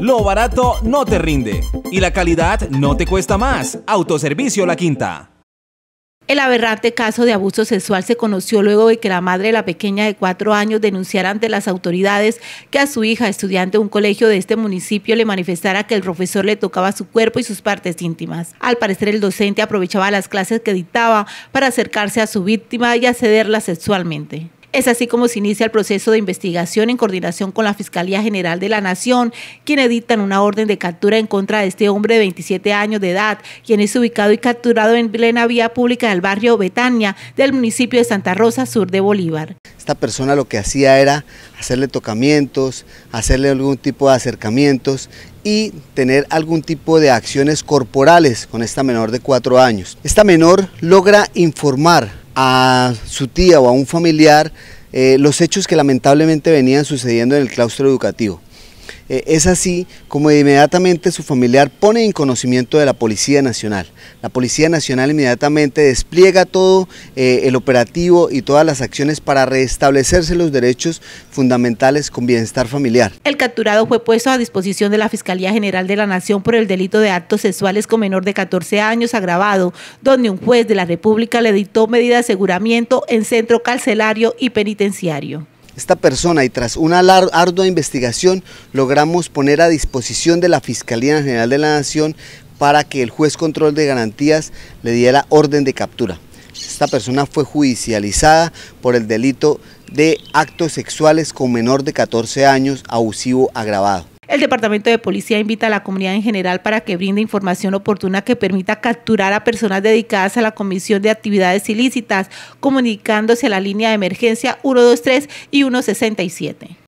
Lo barato no te rinde y la calidad no te cuesta más. Autoservicio La Quinta. El aberrante caso de abuso sexual se conoció luego de que la madre de la pequeña de cuatro años denunciara ante las autoridades que a su hija, estudiante de un colegio de este municipio, le manifestara que el profesor le tocaba su cuerpo y sus partes íntimas. Al parecer, el docente aprovechaba las clases que dictaba para acercarse a su víctima y accederla sexualmente. Es así como se inicia el proceso de investigación en coordinación con la Fiscalía General de la Nación, quien dictan una orden de captura en contra de este hombre de 27 años de edad, quien es ubicado y capturado en plena vía pública del barrio Betania del municipio de Santa Rosa, sur de Bolívar. Esta persona lo que hacía era hacerle tocamientos, hacerle algún tipo de acercamientos y tener algún tipo de acciones corporales con esta menor de cuatro años. Esta menor logra informar a su tía o a un familiar eh, los hechos que lamentablemente venían sucediendo en el claustro educativo. Eh, es así como inmediatamente su familiar pone en conocimiento de la Policía Nacional. La Policía Nacional inmediatamente despliega todo eh, el operativo y todas las acciones para restablecerse los derechos fundamentales con bienestar familiar. El capturado fue puesto a disposición de la Fiscalía General de la Nación por el delito de actos sexuales con menor de 14 años agravado, donde un juez de la República le dictó medida de aseguramiento en centro carcelario y penitenciario esta persona y tras una ardua investigación logramos poner a disposición de la Fiscalía General de la Nación para que el juez control de garantías le diera orden de captura. Esta persona fue judicializada por el delito de actos sexuales con menor de 14 años abusivo agravado. El Departamento de Policía invita a la comunidad en general para que brinde información oportuna que permita capturar a personas dedicadas a la comisión de actividades ilícitas, comunicándose a la línea de emergencia 123 y 167.